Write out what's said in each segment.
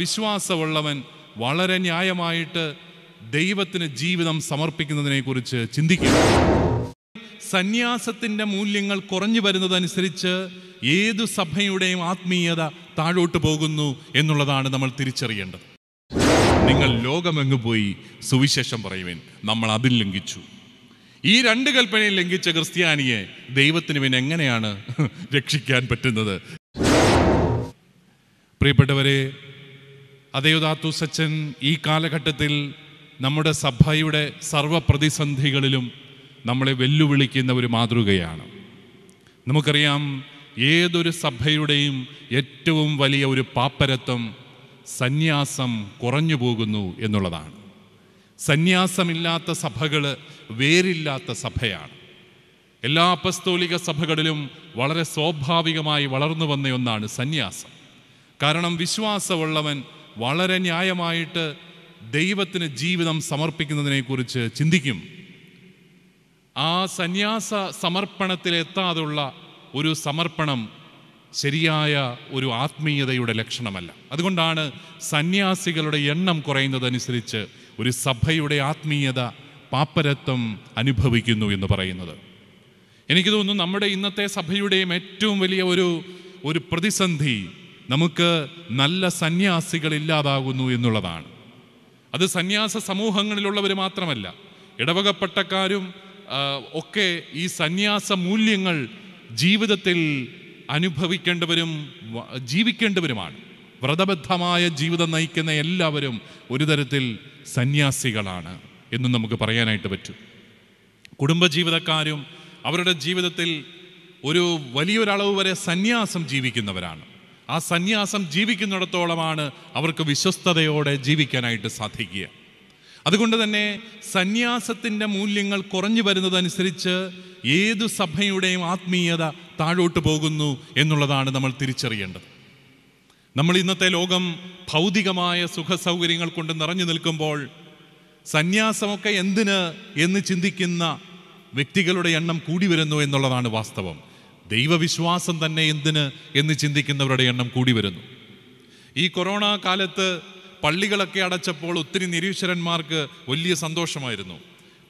വിശ്വാസമുള്ളവൻ വളരെ ന്യായമായിട്ട് ദൈവത്തിന് ജീവിതം സമർപ്പിക്കുന്നതിനെക്കുറിച്ച് ചിന്തിക്കുക സന്യാസത്തിൻ്റെ മൂല്യങ്ങൾ കുറഞ്ഞു വരുന്നതനുസരിച്ച് ഏതു സഭയുടെയും ആത്മീയത താഴോട്ട് പോകുന്നു എന്നുള്ളതാണ് നമ്മൾ തിരിച്ചറിയേണ്ടത് നിങ്ങൾ ലോകമെങ്ങ് പോയി സുവിശേഷം പറയുവൻ നമ്മൾ അതിൽ ലംഘിച്ചു ഈ രണ്ട് കൽപ്പനയിൽ ലംഘിച്ച ക്രിസ്ത്യാനിയെ ദൈവത്തിന് പിന്നെ എങ്ങനെയാണ് രക്ഷിക്കാൻ പറ്റുന്നത് പ്രിയപ്പെട്ടവരെ അതയോദാത്തു സച്ചൻ ഈ കാലഘട്ടത്തിൽ നമ്മുടെ സഭയുടെ സർവപ്രതിസന്ധികളിലും നമ്മളെ വെല്ലുവിളിക്കുന്ന ഒരു മാതൃകയാണ് നമുക്കറിയാം ഏതൊരു സഭയുടെയും ഏറ്റവും വലിയ ഒരു പാപ്പരത്വം സന്യാസം കുറഞ്ഞു പോകുന്നു എന്നുള്ളതാണ് സന്യാസമില്ലാത്ത സഭകൾ വേരില്ലാത്ത സഭയാണ് എല്ലാ അപസ്തോലിക സഭകളിലും വളരെ സ്വാഭാവികമായി വളർന്നു വന്ന ഒന്നാണ് സന്യാസം കാരണം വിശ്വാസമുള്ളവൻ വളരെ ന്യായമായിട്ട് ദൈവത്തിന് ജീവിതം സമർപ്പിക്കുന്നതിനെക്കുറിച്ച് ചിന്തിക്കും ആ സന്യാസ സമർപ്പണത്തിലെത്താതുള്ള ഒരു സമർപ്പണം ശരിയായ ഒരു ആത്മീയതയുടെ ലക്ഷണമല്ല അതുകൊണ്ടാണ് സന്യാസികളുടെ എണ്ണം കുറയുന്നതനുസരിച്ച് ഒരു സഭയുടെ ആത്മീയത പാപ്പരത്വം അനുഭവിക്കുന്നു എന്ന് പറയുന്നത് എനിക്ക് തോന്നുന്നു നമ്മുടെ ഇന്നത്തെ സഭയുടെയും ഏറ്റവും വലിയ ഒരു ഒരു പ്രതിസന്ധി നമുക്ക് നല്ല സന്യാസികൾ ഇല്ലാതാകുന്നു എന്നുള്ളതാണ് അത് സന്യാസ സമൂഹങ്ങളിലുള്ളവർ മാത്രമല്ല ഇടവകപ്പെട്ടക്കാരും ഒക്കെ ഈ സന്യാസ മൂല്യങ്ങൾ ജീവിതത്തിൽ അനുഭവിക്കേണ്ടവരും ജീവിക്കേണ്ടവരുമാണ് വ്രതബദ്ധമായ ജീവിതം നയിക്കുന്ന എല്ലാവരും ഒരു തരത്തിൽ സന്യാസികളാണ് എന്നും നമുക്ക് പറയാനായിട്ട് പറ്റും കുടുംബജീവിതക്കാരും അവരുടെ ജീവിതത്തിൽ ഒരു വലിയൊരളവ് വരെ സന്യാസം ജീവിക്കുന്നവരാണ് ആ സന്യാസം ജീവിക്കുന്നിടത്തോളമാണ് അവർക്ക് വിശ്വസ്തയോടെ ജീവിക്കാനായിട്ട് സാധിക്കുക അതുകൊണ്ട് തന്നെ സന്യാസത്തിൻ്റെ മൂല്യങ്ങൾ കുറഞ്ഞു വരുന്നതനുസരിച്ച് ഏതു സഭയുടെയും ആത്മീയത താഴോട്ട് പോകുന്നു എന്നുള്ളതാണ് നമ്മൾ തിരിച്ചറിയേണ്ടത് നമ്മൾ ഇന്നത്തെ ലോകം ഭൗതികമായ സുഖ സൗകര്യങ്ങൾ കൊണ്ട് നിറഞ്ഞു നിൽക്കുമ്പോൾ സന്യാസമൊക്കെ എന്തിന് എന്ന് ചിന്തിക്കുന്ന വ്യക്തികളുടെ എണ്ണം കൂടി വരുന്നു എന്നുള്ളതാണ് വാസ്തവം ദൈവവിശ്വാസം തന്നെ എന്തിന് എന്ന് ചിന്തിക്കുന്നവരുടെ എണ്ണം കൂടി വരുന്നു ഈ കൊറോണ കാലത്ത് പള്ളികളൊക്കെ അടച്ചപ്പോൾ ഒത്തിരി നിരീശ്വരന്മാർക്ക് വലിയ സന്തോഷമായിരുന്നു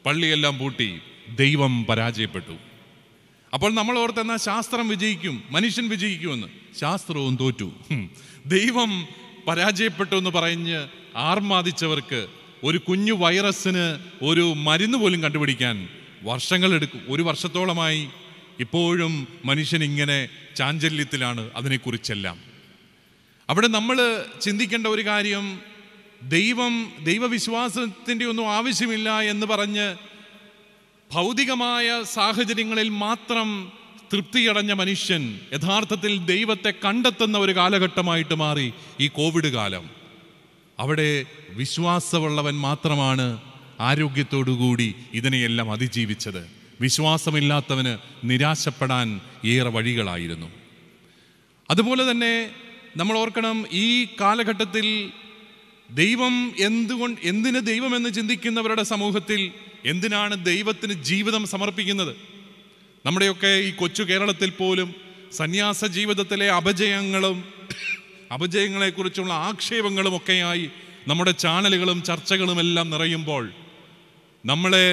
പള്ളിയെല്ലാം പൂട്ടി ദൈവം പരാജയപ്പെട്ടു അപ്പോൾ നമ്മൾ ഓർത്തെന്നാൽ ശാസ്ത്രം വിജയിക്കും മനുഷ്യൻ വിജയിക്കുമെന്ന് ശാസ്ത്രവും തോറ്റു ദൈവം പരാജയപ്പെട്ടു എന്ന് പറഞ്ഞ് ആർമാദിച്ചവർക്ക് ഒരു കുഞ്ഞു വൈറസിന് ഒരു മരുന്ന് പോലും കണ്ടുപിടിക്കാൻ വർഷങ്ങളെടുക്കും ഒരു വർഷത്തോളമായി ഇപ്പോഴും മനുഷ്യൻ ഇങ്ങനെ ചാഞ്ചല്യത്തിലാണ് അതിനെക്കുറിച്ചെല്ലാം അവിടെ നമ്മൾ ചിന്തിക്കേണ്ട ഒരു കാര്യം ദൈവം ദൈവവിശ്വാസത്തിൻ്റെ ഒന്നും ആവശ്യമില്ല എന്ന് പറഞ്ഞ് ഭൗതികമായ സാഹചര്യങ്ങളിൽ മാത്രം തൃപ്തിയടഞ്ഞ മനുഷ്യൻ യഥാർത്ഥത്തിൽ ദൈവത്തെ കണ്ടെത്തുന്ന ഒരു കാലഘട്ടമായിട്ട് മാറി ഈ കോവിഡ് കാലം അവിടെ വിശ്വാസമുള്ളവൻ മാത്രമാണ് ആരോഗ്യത്തോടുകൂടി ഇതിനെയെല്ലാം അതിജീവിച്ചത് വിശ്വാസമില്ലാത്തവന് നിരാശപ്പെടാൻ ഏറെ വഴികളായിരുന്നു അതുപോലെ തന്നെ നമ്മൾ ഓർക്കണം ഈ കാലഘട്ടത്തിൽ ദൈവം എന്തുകൊണ്ട് എന്തിന് ദൈവമെന്ന് ചിന്തിക്കുന്നവരുടെ സമൂഹത്തിൽ എന്തിനാണ് ദൈവത്തിന് ജീവിതം സമർപ്പിക്കുന്നത് നമ്മുടെയൊക്കെ ഈ കൊച്ചു കേരളത്തിൽ പോലും സന്യാസ ജീവിതത്തിലെ അപജയങ്ങളും അപജയങ്ങളെക്കുറിച്ചുള്ള ആക്ഷേപങ്ങളും ഒക്കെയായി നമ്മുടെ ചാനലുകളും ചർച്ചകളും എല്ലാം നിറയുമ്പോൾ നമ്മളെ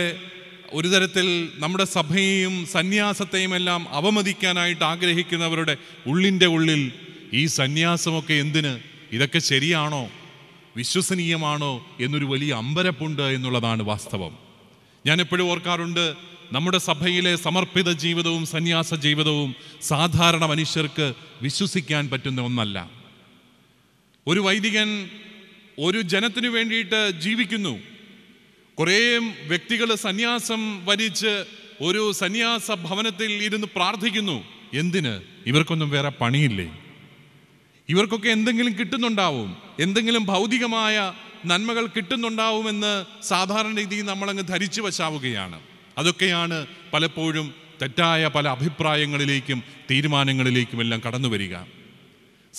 ഒരു തരത്തിൽ നമ്മുടെ സഭയെയും സന്യാസത്തെയും എല്ലാം അവമതിക്കാനായിട്ട് ആഗ്രഹിക്കുന്നവരുടെ ഉള്ളിൻ്റെ ഉള്ളിൽ ഈ സന്യാസമൊക്കെ എന്തിന് ഇതൊക്കെ ശരിയാണോ വിശ്വസനീയമാണോ എന്നൊരു വലിയ അമ്പരപ്പുണ്ട് എന്നുള്ളതാണ് വാസ്തവം ഞാൻ എപ്പോഴും ഓർക്കാറുണ്ട് നമ്മുടെ സഭയിലെ സമർപ്പിത ജീവിതവും സന്യാസ ജീവിതവും സാധാരണ മനുഷ്യർക്ക് വിശ്വസിക്കാൻ പറ്റുന്ന ഒന്നല്ല ഒരു വൈദികൻ ഒരു ജനത്തിനു വേണ്ടിയിട്ട് ജീവിക്കുന്നു കുറേ വ്യക്തികൾ സന്യാസം വരിച്ച് ഒരു സന്യാസ ഭവനത്തിൽ ഇരുന്ന് പ്രാർത്ഥിക്കുന്നു എന്തിന് ഇവർക്കൊന്നും വേറെ പണിയില്ലേ ഇവർക്കൊക്കെ എന്തെങ്കിലും കിട്ടുന്നുണ്ടാവും എന്തെങ്കിലും ഭൗതികമായ നന്മകൾ കിട്ടുന്നുണ്ടാവുമെന്ന് സാധാരണ രീതിയിൽ നമ്മളങ്ങ് ധരിച്ചു വശാവുകയാണ് അതൊക്കെയാണ് പലപ്പോഴും തെറ്റായ പല അഭിപ്രായങ്ങളിലേക്കും തീരുമാനങ്ങളിലേക്കും എല്ലാം കടന്നു വരിക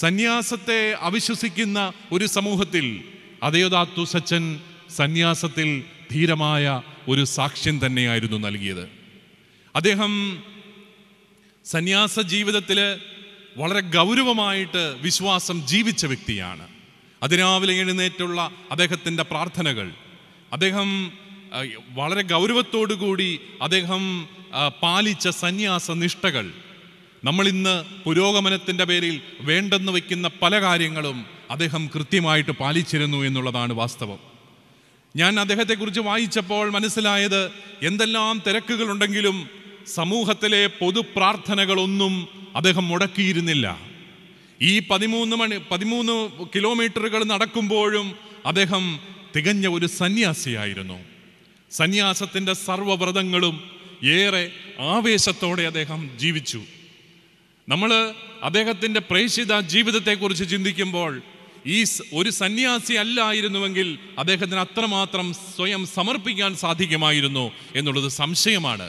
സന്യാസത്തെ അവിശ്വസിക്കുന്ന ഒരു സമൂഹത്തിൽ അതയോദാത്തു സച്ചൻ സന്യാസത്തിൽ ധീരമായ ഒരു സാക്ഷ്യം തന്നെയായിരുന്നു നൽകിയത് അദ്ദേഹം സന്യാസ ജീവിതത്തിൽ വളരെ ഗൗരവമായിട്ട് വിശ്വാസം ജീവിച്ച വ്യക്തിയാണ് അതിരാവിലെ എഴുന്നേറ്റുള്ള അദ്ദേഹത്തിൻ്റെ പ്രാർത്ഥനകൾ അദ്ദേഹം വളരെ കൂടി അദ്ദേഹം പാലിച്ച സന്യാസ നിഷ്ഠകൾ നമ്മളിന്ന് പുരോഗമനത്തിൻ്റെ പേരിൽ വേണ്ടെന്ന് വയ്ക്കുന്ന പല കാര്യങ്ങളും അദ്ദേഹം കൃത്യമായിട്ട് പാലിച്ചിരുന്നു എന്നുള്ളതാണ് വാസ്തവം ഞാൻ അദ്ദേഹത്തെക്കുറിച്ച് വായിച്ചപ്പോൾ മനസ്സിലായത് എന്തെല്ലാം തിരക്കുകളുണ്ടെങ്കിലും സമൂഹത്തിലെ പൊതുപ്രാർത്ഥനകളൊന്നും അദ്ദേഹം മുടക്കിയിരുന്നില്ല ഈ പതിമൂന്ന് മണി പതിമൂന്ന് കിലോമീറ്ററുകൾ നടക്കുമ്പോഴും അദ്ദേഹം തികഞ്ഞ ഒരു സന്യാസിയായിരുന്നു സന്യാസത്തിൻ്റെ സർവ്വവ്രതങ്ങളും ഏറെ ആവേശത്തോടെ അദ്ദേഹം ജീവിച്ചു നമ്മൾ അദ്ദേഹത്തിൻ്റെ പ്രേഷിത ജീവിതത്തെക്കുറിച്ച് ചിന്തിക്കുമ്പോൾ ഈ ഒരു സന്യാസി അല്ലായിരുന്നുവെങ്കിൽ അദ്ദേഹത്തിന് അത്രമാത്രം സ്വയം സമർപ്പിക്കാൻ സാധിക്കുമായിരുന്നു എന്നുള്ളത് സംശയമാണ്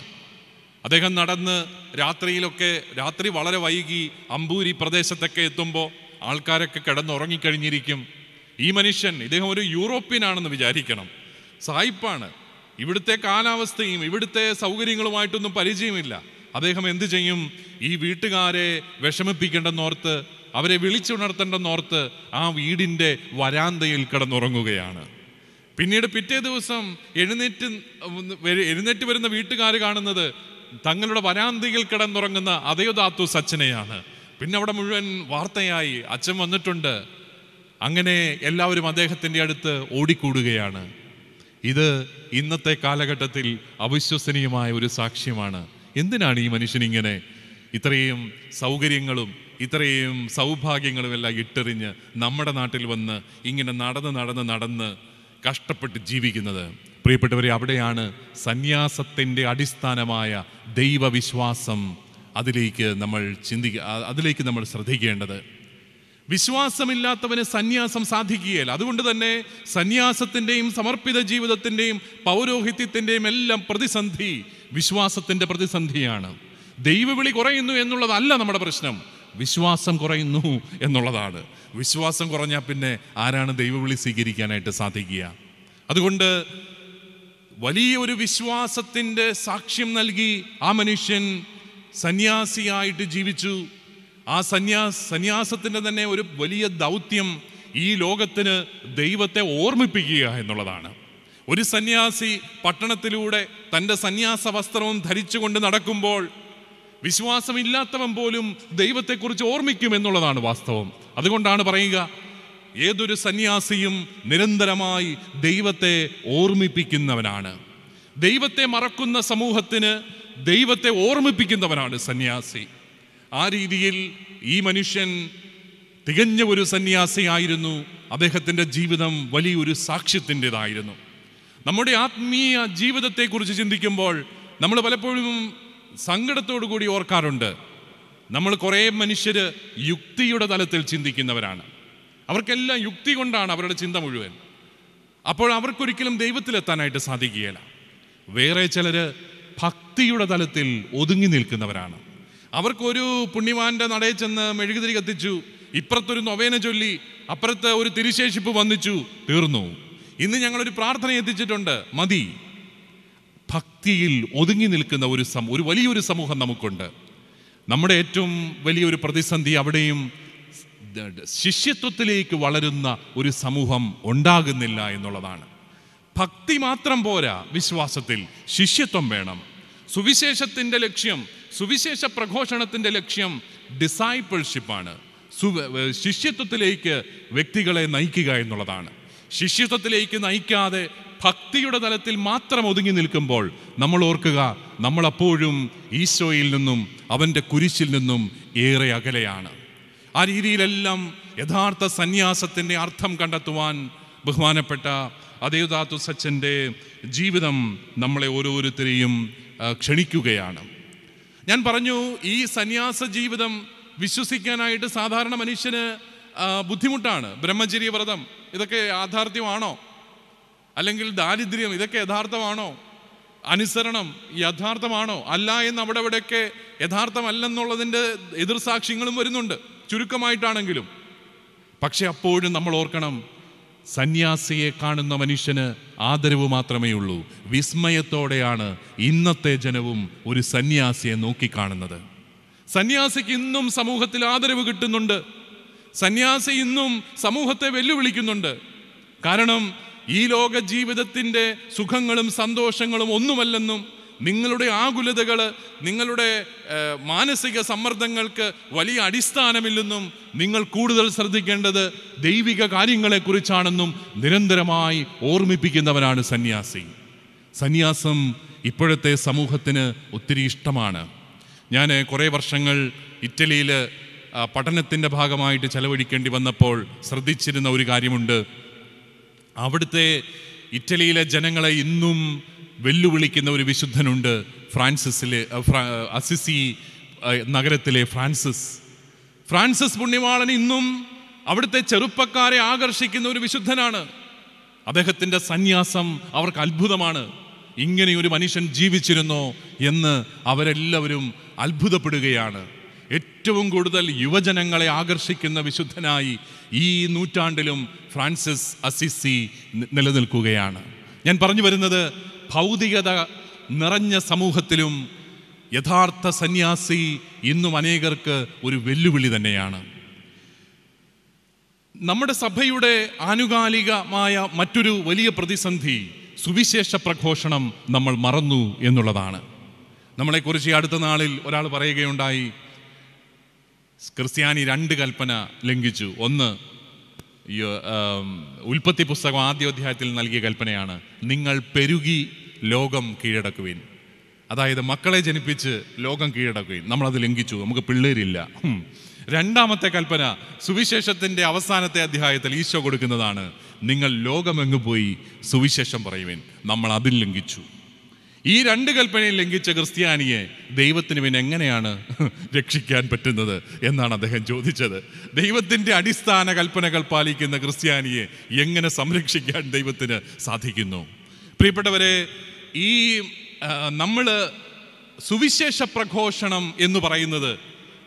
അദ്ദേഹം നടന്ന് രാത്രിയിലൊക്കെ രാത്രി വളരെ വൈകി അമ്പൂരി പ്രദേശത്തൊക്കെ എത്തുമ്പോൾ ആൾക്കാരൊക്കെ കിടന്നുറങ്ങിക്കഴിഞ്ഞിരിക്കും ഈ മനുഷ്യൻ ഇദ്ദേഹം ഒരു യൂറോപ്യനാണെന്ന് വിചാരിക്കണം സായിപ്പാണ് ഇവിടുത്തെ കാലാവസ്ഥയും ഇവിടുത്തെ സൗകര്യങ്ങളുമായിട്ടൊന്നും പരിചയമില്ല അദ്ദേഹം എന്തു ചെയ്യും ഈ വീട്ടുകാരെ വിഷമിപ്പിക്കേണ്ടെന്നോർത്ത് അവരെ വിളിച്ചുണർത്തേണ്ടെന്നോർത്ത് ആ വീടിൻ്റെ വരാന്തയിൽ കിടന്നുറങ്ങുകയാണ് പിന്നീട് പിറ്റേ ദിവസം എഴുന്നേറ്റ് എഴുന്നേറ്റ് വരുന്ന വീട്ടുകാർ കാണുന്നത് തങ്ങളുടെ വരാന്തയിൽ കിടന്നുറങ്ങുന്ന അതയോദാത്തു സച്ചനെയാണ് പിന്നെ അവിടെ മുഴുവൻ വാർത്തയായി അച്ഛൻ വന്നിട്ടുണ്ട് അങ്ങനെ എല്ലാവരും അദ്ദേഹത്തിൻ്റെ അടുത്ത് ഓടിക്കൂടുകയാണ് ഇത് ഇന്നത്തെ കാലഘട്ടത്തിൽ അവിശ്വസനീയമായ ഒരു സാക്ഷ്യമാണ് എന്തിനാണ് ഈ മനുഷ്യനിങ്ങനെ ഇത്രയും സൗകര്യങ്ങളും ഇത്രയും സൗഭാഗ്യങ്ങളുമെല്ലാം ഇട്ടെറിഞ്ഞ് നമ്മുടെ നാട്ടിൽ വന്ന് ഇങ്ങനെ നടന്ന് നടന്ന് നടന്ന് കഷ്ടപ്പെട്ട് ജീവിക്കുന്നത് പ്രിയപ്പെട്ടവരെ അവിടെയാണ് സന്യാസത്തിൻ്റെ അടിസ്ഥാനമായ ദൈവവിശ്വാസം അതിലേക്ക് നമ്മൾ ചിന്തിക്ക അതിലേക്ക് നമ്മൾ ശ്രദ്ധിക്കേണ്ടത് വിശ്വാസമില്ലാത്തവന് സന്യാസം സാധിക്കുകയില്ല അതുകൊണ്ട് തന്നെ സന്യാസത്തിൻ്റെയും സമർപ്പിത ജീവിതത്തിൻ്റെയും പൗരോഹിത്യത്തിൻ്റെയും എല്ലാം പ്രതിസന്ധി വിശ്വാസത്തിൻ്റെ പ്രതിസന്ധിയാണ് ദൈവവിളി കുറയുന്നു എന്നുള്ളതല്ല നമ്മുടെ പ്രശ്നം വിശ്വാസം കുറയുന്നു എന്നുള്ളതാണ് വിശ്വാസം കുറഞ്ഞാൽ പിന്നെ ആരാണ് ദൈവവിളി സ്വീകരിക്കാനായിട്ട് സാധിക്കുക അതുകൊണ്ട് വലിയൊരു വിശ്വാസത്തിൻ്റെ സാക്ഷ്യം നൽകി ആ മനുഷ്യൻ സന്യാസിയായിട്ട് ജീവിച്ചു ആ സന്യാ സന്യാസത്തിൻ്റെ തന്നെ ഒരു വലിയ ദൗത്യം ഈ ലോകത്തിന് ദൈവത്തെ ഓർമ്മിപ്പിക്കുക എന്നുള്ളതാണ് ഒരു സന്യാസി പട്ടണത്തിലൂടെ തൻ്റെ സന്യാസ വസ്ത്രവും ധരിച്ചുകൊണ്ട് നടക്കുമ്പോൾ വിശ്വാസമില്ലാത്തവൻ പോലും ദൈവത്തെക്കുറിച്ച് ഓർമ്മിക്കും എന്നുള്ളതാണ് വാസ്തവം അതുകൊണ്ടാണ് പറയുക ഏതൊരു സന്യാസിയും നിരന്തരമായി ദൈവത്തെ ഓർമ്മിപ്പിക്കുന്നവനാണ് ദൈവത്തെ മറക്കുന്ന സമൂഹത്തിന് ദൈവത്തെ ഓർമ്മിപ്പിക്കുന്നവനാണ് സന്യാസി ആ രീതിയിൽ ഈ മനുഷ്യൻ തികഞ്ഞ ഒരു സന്യാസിയായിരുന്നു അദ്ദേഹത്തിൻ്റെ ജീവിതം വലിയൊരു സാക്ഷ്യത്തിൻ്റെതായിരുന്നു നമ്മുടെ ആത്മീയ ജീവിതത്തെക്കുറിച്ച് ചിന്തിക്കുമ്പോൾ നമ്മൾ പലപ്പോഴും സങ്കടത്തോടു കൂടി ഓർക്കാറുണ്ട് നമ്മൾ കുറേ മനുഷ്യർ യുക്തിയുടെ തലത്തിൽ ചിന്തിക്കുന്നവരാണ് അവർക്കെല്ലാം യുക്തി കൊണ്ടാണ് അവരുടെ ചിന്ത മുഴുവൻ അപ്പോൾ അവർക്കൊരിക്കലും ദൈവത്തിലെത്താനായിട്ട് സാധിക്കുകയില്ല വേറെ ചിലർ ഭക്തിയുടെ തലത്തിൽ ഒതുങ്ങി നിൽക്കുന്നവരാണ് അവർക്കൊരു പുണ്യവാന്റെ നടയിൽ ചെന്ന് മെഴുകുതിരി കത്തിച്ചു ഇപ്പുറത്തൊരു നൊവേന ചൊല്ലി അപ്പുറത്ത് ഒരു തിരിശേഷിപ്പ് വന്നിച്ചു തീർന്നു ഇന്ന് ഞങ്ങളൊരു പ്രാർത്ഥന എത്തിച്ചിട്ടുണ്ട് മതി ഭക്തിയിൽ ഒതുങ്ങി നിൽക്കുന്ന ഒരു സമൂഹം ഒരു വലിയൊരു സമൂഹം നമുക്കുണ്ട് നമ്മുടെ ഏറ്റവും വലിയൊരു പ്രതിസന്ധി അവിടെയും ശിഷ്യത്വത്തിലേക്ക് വളരുന്ന ഒരു സമൂഹം ഉണ്ടാകുന്നില്ല എന്നുള്ളതാണ് ഭക്തി മാത്രം പോരാ വിശ്വാസത്തിൽ ശിഷ്യത്വം വേണം സുവിശേഷത്തിൻ്റെ ലക്ഷ്യം സുവിശേഷ പ്രഘോഷണത്തിൻ്റെ ലക്ഷ്യം ഡിസൈപ്പിൾഷിപ്പാണ് സു ശിഷ്യത്വത്തിലേക്ക് വ്യക്തികളെ നയിക്കുക എന്നുള്ളതാണ് ശിഷ്യത്വത്തിലേക്ക് നയിക്കാതെ ഭക്തിയുടെ തലത്തിൽ മാത്രം ഒതുങ്ങി നിൽക്കുമ്പോൾ നമ്മൾ ഓർക്കുക നമ്മളപ്പോഴും ഈശോയിൽ നിന്നും അവൻ്റെ കുരിശിൽ നിന്നും ഏറെ അകലെയാണ് ആ രീതിയിലെല്ലാം യഥാർത്ഥ സന്യാസത്തിൻ്റെ അർത്ഥം കണ്ടെത്തുവാൻ ബഹുമാനപ്പെട്ട അദേവദാത്തു സച്ചൻ്റെ ജീവിതം നമ്മളെ ഓരോരുത്തരെയും ക്ഷണിക്കുകയാണ് ഞാൻ പറഞ്ഞു ഈ സന്യാസ ജീവിതം വിശ്വസിക്കാനായിട്ട് സാധാരണ മനുഷ്യന് ബുദ്ധിമുട്ടാണ് ബ്രഹ്മചര്യവ്രതം ഇതൊക്കെ യാഥാർത്ഥ്യമാണോ അല്ലെങ്കിൽ ദാരിദ്ര്യം ഇതൊക്കെ യഥാർത്ഥമാണോ അനുസരണം യഥാർത്ഥമാണോ അല്ല എന്ന് അവിടെ ഇവിടെയൊക്കെ യഥാർത്ഥമല്ലെന്നുള്ളതിൻ്റെ എതിർസാക്ഷ്യങ്ങളും വരുന്നുണ്ട് ചുരുക്കമായിട്ടാണെങ്കിലും പക്ഷെ അപ്പോഴും നമ്മൾ ഓർക്കണം സന്യാസിയെ കാണുന്ന മനുഷ്യന് ആദരവ് മാത്രമേ ഉള്ളൂ വിസ്മയത്തോടെയാണ് ഇന്നത്തെ ജനവും ഒരു സന്യാസിയെ നോക്കിക്കാണുന്നത് സന്യാസിക്ക് ഇന്നും സമൂഹത്തിൽ ആദരവ് കിട്ടുന്നുണ്ട് സന്യാസി ഇന്നും സമൂഹത്തെ വെല്ലുവിളിക്കുന്നുണ്ട് കാരണം ഈ ലോക ജീവിതത്തിൻ്റെ സുഖങ്ങളും സന്തോഷങ്ങളും ഒന്നുമല്ലെന്നും നിങ്ങളുടെ ആകുലതകൾ നിങ്ങളുടെ മാനസിക സമ്മർദ്ദങ്ങൾക്ക് വലിയ അടിസ്ഥാനമില്ലെന്നും നിങ്ങൾ കൂടുതൽ ശ്രദ്ധിക്കേണ്ടത് ദൈവിക കാര്യങ്ങളെക്കുറിച്ചാണെന്നും നിരന്തരമായി ഓർമ്മിപ്പിക്കുന്നവനാണ് സന്യാസി സന്യാസം ഇപ്പോഴത്തെ സമൂഹത്തിന് ഒത്തിരി ഇഷ്ടമാണ് ഞാൻ കുറേ വർഷങ്ങൾ ഇറ്റലിയിൽ പഠനത്തിൻ്റെ ഭാഗമായിട്ട് ചെലവഴിക്കേണ്ടി വന്നപ്പോൾ ശ്രദ്ധിച്ചിരുന്ന ഒരു കാര്യമുണ്ട് അവിടുത്തെ ഇറ്റലിയിലെ ജനങ്ങളെ ഇന്നും വെല്ലുവിളിക്കുന്ന ഒരു വിശുദ്ധനുണ്ട് ഫ്രാൻസിസിലെ അസിസി നഗരത്തിലെ ഫ്രാൻസിസ് ഫ്രാൻസിസ് പുണ്യവാളൻ ഇന്നും അവിടുത്തെ ചെറുപ്പക്കാരെ ആകർഷിക്കുന്ന ഒരു വിശുദ്ധനാണ് അദ്ദേഹത്തിൻ്റെ സന്യാസം അവർക്ക് അത്ഭുതമാണ് ഇങ്ങനെ ഒരു മനുഷ്യൻ ജീവിച്ചിരുന്നോ എന്ന് അവരെല്ലാവരും അത്ഭുതപ്പെടുകയാണ് ഏറ്റവും കൂടുതൽ യുവജനങ്ങളെ ആകർഷിക്കുന്ന വിശുദ്ധനായി ഈ നൂറ്റാണ്ടിലും ഫ്രാൻസിസ് അസിസി നിലനിൽക്കുകയാണ് ഞാൻ പറഞ്ഞു വരുന്നത് ഭൗതികത നിറഞ്ഞ സമൂഹത്തിലും യഥാർത്ഥ സന്യാസി ഇന്നും അനേകർക്ക് ഒരു വെല്ലുവിളി തന്നെയാണ് നമ്മുടെ സഭയുടെ ആനുകാലികമായ മറ്റൊരു വലിയ പ്രതിസന്ധി സുവിശേഷ പ്രഘോഷണം നമ്മൾ മറന്നു എന്നുള്ളതാണ് നമ്മളെക്കുറിച്ച് അടുത്ത നാളിൽ ഒരാൾ പറയുകയുണ്ടായി ക്രിസ്ത്യാനി രണ്ട് കൽപ്പന ലംഘിച്ചു ഒന്ന് ഉൽപ്പത്തി പുസ്തകം അധ്യായത്തിൽ നൽകിയ കൽപ്പനയാണ് നിങ്ങൾ പെരുകി ലോകം കീഴടക്കുവിൻ അതായത് മക്കളെ ജനിപ്പിച്ച് ലോകം കീഴടക്കുവിൻ നമ്മളത് ലംഘിച്ചു നമുക്ക് പിള്ളേരില്ല രണ്ടാമത്തെ കൽപ്പന സുവിശേഷത്തിൻ്റെ അവസാനത്തെ അധ്യായത്തിൽ ഈശോ കൊടുക്കുന്നതാണ് നിങ്ങൾ ലോകമെങ്ങ് പോയി സുവിശേഷം പറയുവിൻ നമ്മൾ അതിൽ ലംഘിച്ചു ഈ രണ്ട് കൽപ്പനയിൽ ലംഘിച്ച ക്രിസ്ത്യാനിയെ ദൈവത്തിന് പിന്നെ എങ്ങനെയാണ് രക്ഷിക്കാൻ പറ്റുന്നത് എന്നാണ് അദ്ദേഹം ചോദിച്ചത് ദൈവത്തിൻ്റെ അടിസ്ഥാന കൽപ്പനകൾ പാലിക്കുന്ന ക്രിസ്ത്യാനിയെ എങ്ങനെ സംരക്ഷിക്കാൻ ദൈവത്തിന് സാധിക്കുന്നു പ്രിയപ്പെട്ടവരെ ഈ നമ്മൾ സുവിശേഷ പ്രഘോഷണം എന്ന് പറയുന്നത്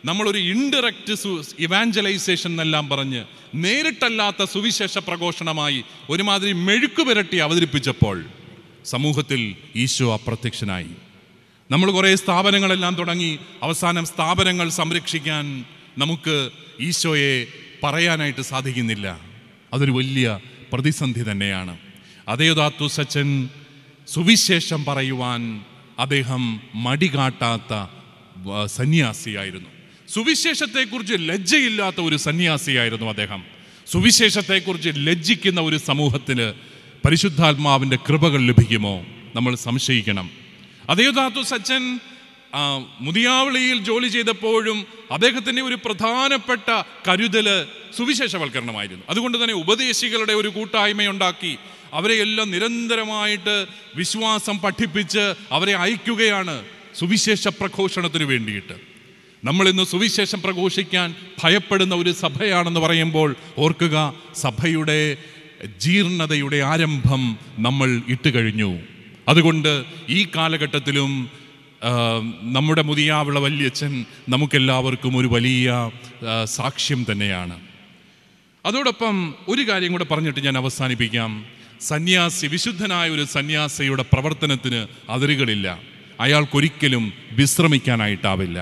നമ്മളൊരു ഇൻഡയറക്റ്റ് സു ഇവാഞ്ചലൈസേഷൻ എന്നെല്ലാം പറഞ്ഞ് നേരിട്ടല്ലാത്ത സുവിശേഷ പ്രഘോഷണമായി ഒരുമാതിരി മെഴുക്ക് പുരട്ടി അവതരിപ്പിച്ചപ്പോൾ സമൂഹത്തിൽ ഈശോ അപ്രത്യക്ഷനായി നമ്മൾ കുറേ സ്ഥാപനങ്ങളെല്ലാം തുടങ്ങി അവസാനം സ്ഥാപനങ്ങൾ സംരക്ഷിക്കാൻ നമുക്ക് ഈശോയെ പറയാനായിട്ട് സാധിക്കുന്നില്ല അതൊരു വലിയ പ്രതിസന്ധി തന്നെയാണ് അതേതാത്തു സച്ചൻ സുവിശേഷം പറയുവാൻ അദ്ദേഹം മടി കാട്ടാത്ത സന്യാസിയായിരുന്നു സുവിശേഷത്തെക്കുറിച്ച് ലജ്ജയില്ലാത്ത ഒരു സന്യാസിയായിരുന്നു അദ്ദേഹം സുവിശേഷത്തെക്കുറിച്ച് ലജ്ജിക്കുന്ന ഒരു സമൂഹത്തിന് പരിശുദ്ധാത്മാവിൻ്റെ കൃപകൾ ലഭിക്കുമോ നമ്മൾ സംശയിക്കണം അതേ ധാതു സച്ചൻ മുതിയാവളിയിൽ ജോലി ചെയ്തപ്പോഴും അദ്ദേഹത്തിൻ്റെ ഒരു പ്രധാനപ്പെട്ട കരുതൽ സുവിശേഷവൽക്കരണമായിരുന്നു അതുകൊണ്ട് തന്നെ ഉപദേശികളുടെ ഒരു കൂട്ടായ്മയുണ്ടാക്കി അവരെ എല്ലാം നിരന്തരമായിട്ട് വിശ്വാസം പഠിപ്പിച്ച് അവരെ അയക്കുകയാണ് സുവിശേഷ പ്രഘോഷണത്തിന് വേണ്ടിയിട്ട് നമ്മൾ ഇന്ന് സുവിശേഷം പ്രഘോഷിക്കാൻ ഭയപ്പെടുന്ന ഒരു സഭയാണെന്ന് പറയുമ്പോൾ ഓർക്കുക സഭയുടെ ജീർണതയുടെ ആരംഭം നമ്മൾ കഴിഞ്ഞു അതുകൊണ്ട് ഈ കാലഘട്ടത്തിലും നമ്മുടെ മുതിയാവിള വല്യച്ഛൻ നമുക്കെല്ലാവർക്കും ഒരു വലിയ സാക്ഷ്യം തന്നെയാണ് അതോടൊപ്പം ഒരു കാര്യം കൂടെ പറഞ്ഞിട്ട് ഞാൻ അവസാനിപ്പിക്കാം സന്യാസി വിശുദ്ധനായ ഒരു സന്യാസിയുടെ പ്രവർത്തനത്തിന് അതിരുകളില്ല അയാൾക്കൊരിക്കലും വിശ്രമിക്കാനായിട്ടാവില്ല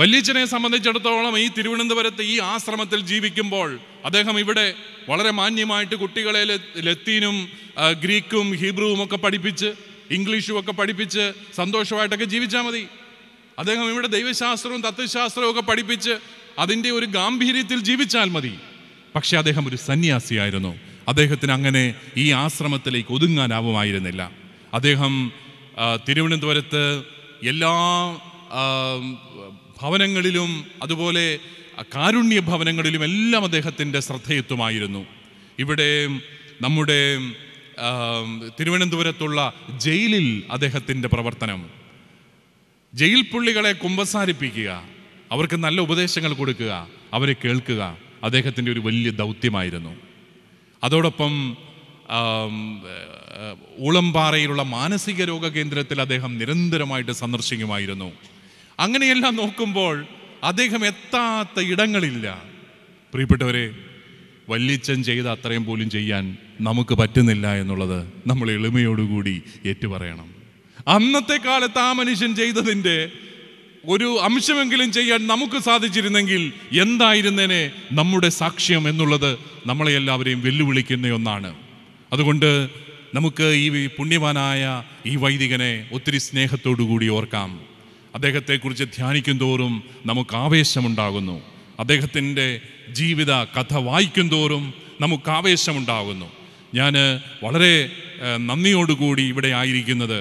വല്യച്ഛനെ സംബന്ധിച്ചിടത്തോളം ഈ തിരുവനന്തപുരത്ത് ഈ ആശ്രമത്തിൽ ജീവിക്കുമ്പോൾ അദ്ദേഹം ഇവിടെ വളരെ മാന്യമായിട്ട് കുട്ടികളെ ലത്തീനും ഗ്രീക്കും ഹീബ്രുവും ഒക്കെ പഠിപ്പിച്ച് ഇംഗ്ലീഷും ഒക്കെ പഠിപ്പിച്ച് സന്തോഷമായിട്ടൊക്കെ ജീവിച്ചാൽ മതി അദ്ദേഹം ഇവിടെ ദൈവശാസ്ത്രവും തത്വശാസ്ത്രവും ഒക്കെ പഠിപ്പിച്ച് അതിൻ്റെ ഒരു ഗാംഭീര്യത്തിൽ ജീവിച്ചാൽ മതി പക്ഷേ അദ്ദേഹം ഒരു സന്യാസിയായിരുന്നു അദ്ദേഹത്തിന് അങ്ങനെ ഈ ആശ്രമത്തിലേക്ക് ഒതുങ്ങാനാവുമായിരുന്നില്ല അദ്ദേഹം തിരുവനന്തപുരത്ത് എല്ലാ ഭവനങ്ങളിലും അതുപോലെ കാരുണ്യ ഭവനങ്ങളിലും എല്ലാം അദ്ദേഹത്തിൻ്റെ ശ്രദ്ധയത്വമായിരുന്നു ഇവിടെ നമ്മുടെ തിരുവനന്തപുരത്തുള്ള ജയിലിൽ അദ്ദേഹത്തിൻ്റെ പ്രവർത്തനം ജയിൽ പുള്ളികളെ കുമ്പസാരിപ്പിക്കുക അവർക്ക് നല്ല ഉപദേശങ്ങൾ കൊടുക്കുക അവരെ കേൾക്കുക അദ്ദേഹത്തിൻ്റെ ഒരു വലിയ ദൗത്യമായിരുന്നു അതോടൊപ്പം ഊളമ്പാറയിലുള്ള മാനസിക രോഗ കേന്ദ്രത്തിൽ അദ്ദേഹം നിരന്തരമായിട്ട് സന്ദർശിക്കുമായിരുന്നു അങ്ങനെയെല്ലാം നോക്കുമ്പോൾ അദ്ദേഹം എത്താത്ത ഇടങ്ങളില്ല പ്രിയപ്പെട്ടവരെ വല്യച്ഛൻ ചെയ്ത അത്രയും പോലും ചെയ്യാൻ നമുക്ക് പറ്റുന്നില്ല എന്നുള്ളത് നമ്മൾ എളിമയോടുകൂടി ഏറ്റുപറയണം അന്നത്തെ കാലത്ത് ആ മനുഷ്യൻ ചെയ്തതിൻ്റെ ഒരു അംശമെങ്കിലും ചെയ്യാൻ നമുക്ക് സാധിച്ചിരുന്നെങ്കിൽ എന്തായിരുന്നേനെ നമ്മുടെ സാക്ഷ്യം എന്നുള്ളത് നമ്മളെ എല്ലാവരെയും വെല്ലുവിളിക്കുന്ന ഒന്നാണ് അതുകൊണ്ട് നമുക്ക് ഈ പുണ്യവാനായ ഈ വൈദികനെ ഒത്തിരി സ്നേഹത്തോടു കൂടി ഓർക്കാം അദ്ദേഹത്തെക്കുറിച്ച് ധ്യാനിക്കും തോറും നമുക്ക് ആവേശമുണ്ടാകുന്നു അദ്ദേഹത്തിൻ്റെ ജീവിത കഥ വായിക്കും തോറും നമുക്ക് ആവേശമുണ്ടാകുന്നു ഞാൻ വളരെ നന്ദിയോടുകൂടി ഇവിടെ ആയിരിക്കുന്നത്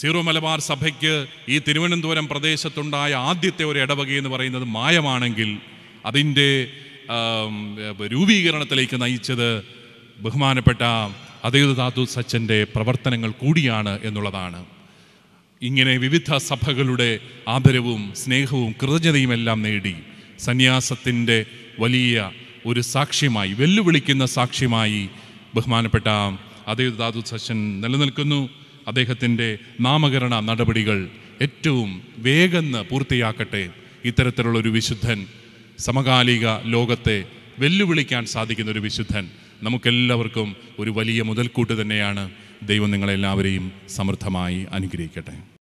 സീറോ മലബാർ സഭയ്ക്ക് ഈ തിരുവനന്തപുരം പ്രദേശത്തുണ്ടായ ആദ്യത്തെ ഒരു എന്ന് പറയുന്നത് മായമാണെങ്കിൽ അതിൻ്റെ രൂപീകരണത്തിലേക്ക് നയിച്ചത് ബഹുമാനപ്പെട്ട അതയുതാതു സച്ചൻ്റെ പ്രവർത്തനങ്ങൾ കൂടിയാണ് എന്നുള്ളതാണ് ഇങ്ങനെ വിവിധ സഭകളുടെ ആദരവും സ്നേഹവും കൃതജ്ഞതയുമെല്ലാം നേടി സന്യാസത്തിൻ്റെ വലിയ ഒരു സാക്ഷ്യമായി വെല്ലുവിളിക്കുന്ന സാക്ഷ്യമായി ബഹുമാനപ്പെട്ട അതേ ദാദു സച്ചൻ നിലനിൽക്കുന്നു അദ്ദേഹത്തിൻ്റെ നാമകരണ നടപടികൾ ഏറ്റവും വേഗം പൂർത്തിയാക്കട്ടെ ഇത്തരത്തിലുള്ളൊരു വിശുദ്ധൻ സമകാലിക ലോകത്തെ വെല്ലുവിളിക്കാൻ സാധിക്കുന്ന ഒരു വിശുദ്ധൻ നമുക്കെല്ലാവർക്കും ഒരു വലിയ മുതൽക്കൂട്ട് തന്നെയാണ് ദൈവം നിങ്ങളെല്ലാവരെയും സമൃദ്ധമായി അനുഗ്രഹിക്കട്ടെ